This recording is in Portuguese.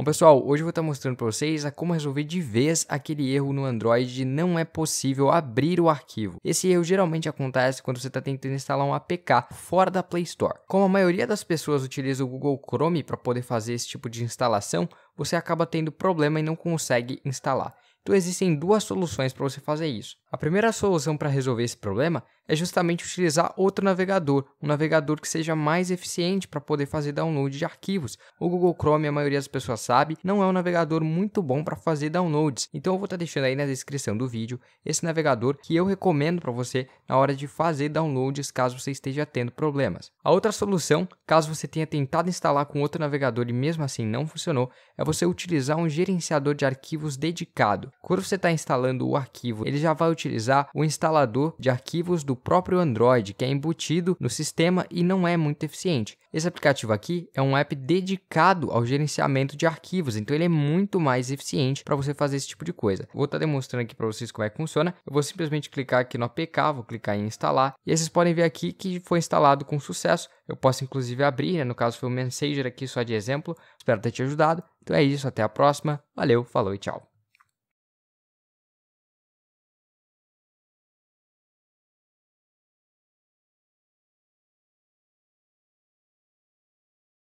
Bom pessoal, hoje eu vou estar mostrando para vocês a como resolver de vez aquele erro no Android de não é possível abrir o arquivo. Esse erro geralmente acontece quando você está tentando instalar um APK fora da Play Store. Como a maioria das pessoas utiliza o Google Chrome para poder fazer esse tipo de instalação, você acaba tendo problema e não consegue instalar. Então existem duas soluções para você fazer isso. A primeira solução para resolver esse problema é justamente utilizar outro navegador, um navegador que seja mais eficiente para poder fazer download de arquivos. O Google Chrome, a maioria das pessoas sabe, não é um navegador muito bom para fazer downloads. Então eu vou estar tá deixando aí na descrição do vídeo esse navegador que eu recomendo para você na hora de fazer downloads caso você esteja tendo problemas. A outra solução, caso você tenha tentado instalar com outro navegador e mesmo assim não funcionou, é você utilizar um gerenciador de arquivos dedicado. Quando você está instalando o arquivo, ele já vai utilizar o instalador de arquivos do próprio Android, que é embutido no sistema e não é muito eficiente. Esse aplicativo aqui é um app dedicado ao gerenciamento de arquivos, então ele é muito mais eficiente para você fazer esse tipo de coisa. Vou estar tá demonstrando aqui para vocês como é que funciona. Eu vou simplesmente clicar aqui no APK, vou clicar em instalar, e aí vocês podem ver aqui que foi instalado com sucesso. Eu posso inclusive abrir, né? no caso foi o um Messenger aqui só de exemplo. Espero ter te ajudado. Então é isso, até a próxima. Valeu, falou e tchau.